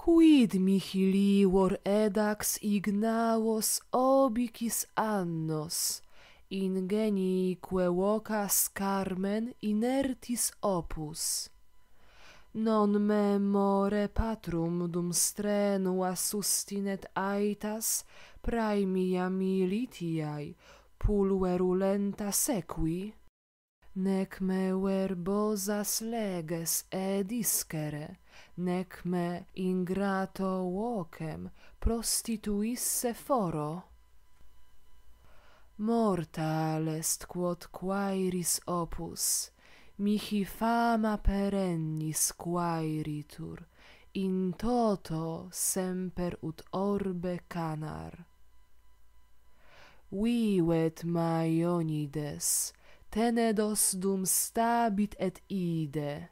quid mihi livor edax ignavos obicis annos, ingenique vocas carmen inertis opus. Non memore patrum dum strenua sustinet aitas praemia militiae, pulverulenta sequi?' nec me verbosas leges ediscere, nec me ingrato vocem prostituisse foro. Mortal est quod quairis opus, mihi fama perennis quairitur, in toto semper ut orbe canar. Vivet maionides, tenedos dum stabit et ide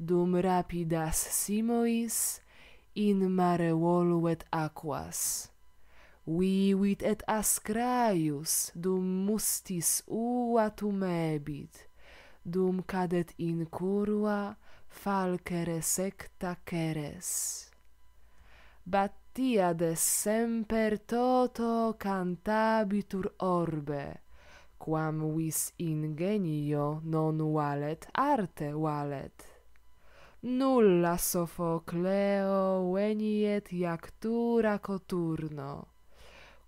dum rapidas simois in mare voluet aquas vivit et ascraius dum mustis ua tumebit dum cadet in curva falcere secta queres battiades semper toto cantabitur orbe quam vis ingenio non valet, arte valet. Nulla sofocleo veniet iactura coturno,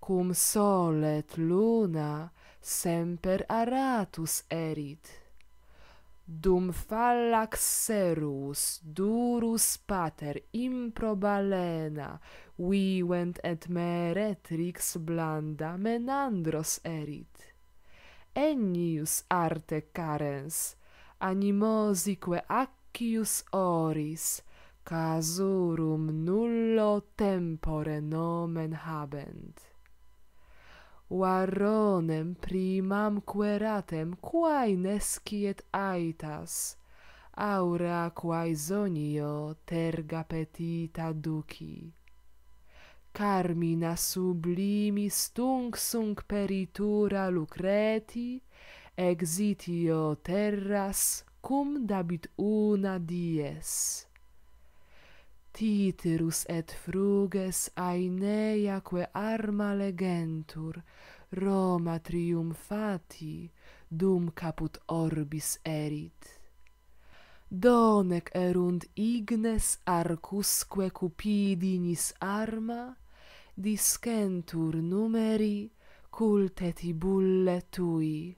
cum sol et luna semper aratus erit. Dum fallax serus durus pater improbalena vivent et meretrix blanda menandros erit ennius arte carens, animosique accius oris, casurum nullo tempore nomen habent. Varronem primam queratem quae nesciet aitas, aura quae zonio terga petita ducit carmina sublimis tung sunc peritura lucreti, exitio terras cum dabit una dies. Titerus et fruges aineaque arma legentur, Roma triumfati, dum caput orbis erit donec erunt ignes arcusque cupidinis arma, discentur numeri culteti bulle tui.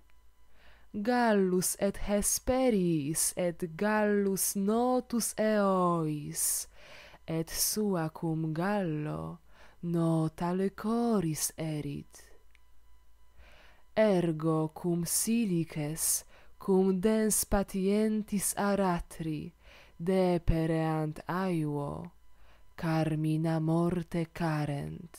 Gallus et Hesperis et Gallus notus eois, et sua cum Gallo nota lecoris erit. Ergo cum silices, cum dens patientis aratri depereant aiuo, carmina morte carent.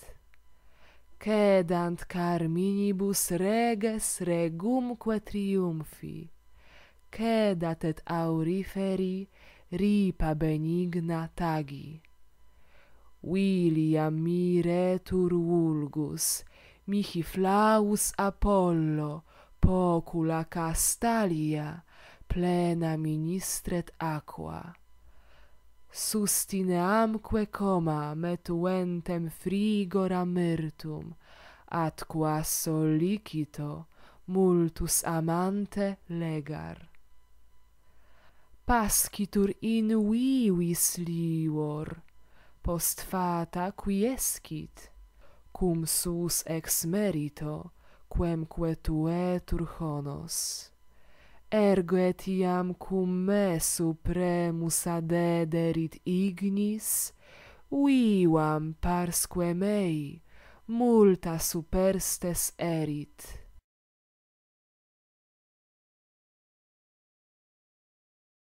Cedant carminibus reges regumque triumfi, cedat et auriferi ripa benigna tagi. Vilia miretur vulgus, mihi flaus Apollo, pocula castalia plena ministret aqua sustineamque coma metuentem frigora mertum at qua sollicito multus amante legar pascitur in vivis livor, post fata quiescit cum sus ex merito quem quetuetur honos. Ergo etiam cum me supremus adederit ignis, uivam parsque mei multa superstes erit.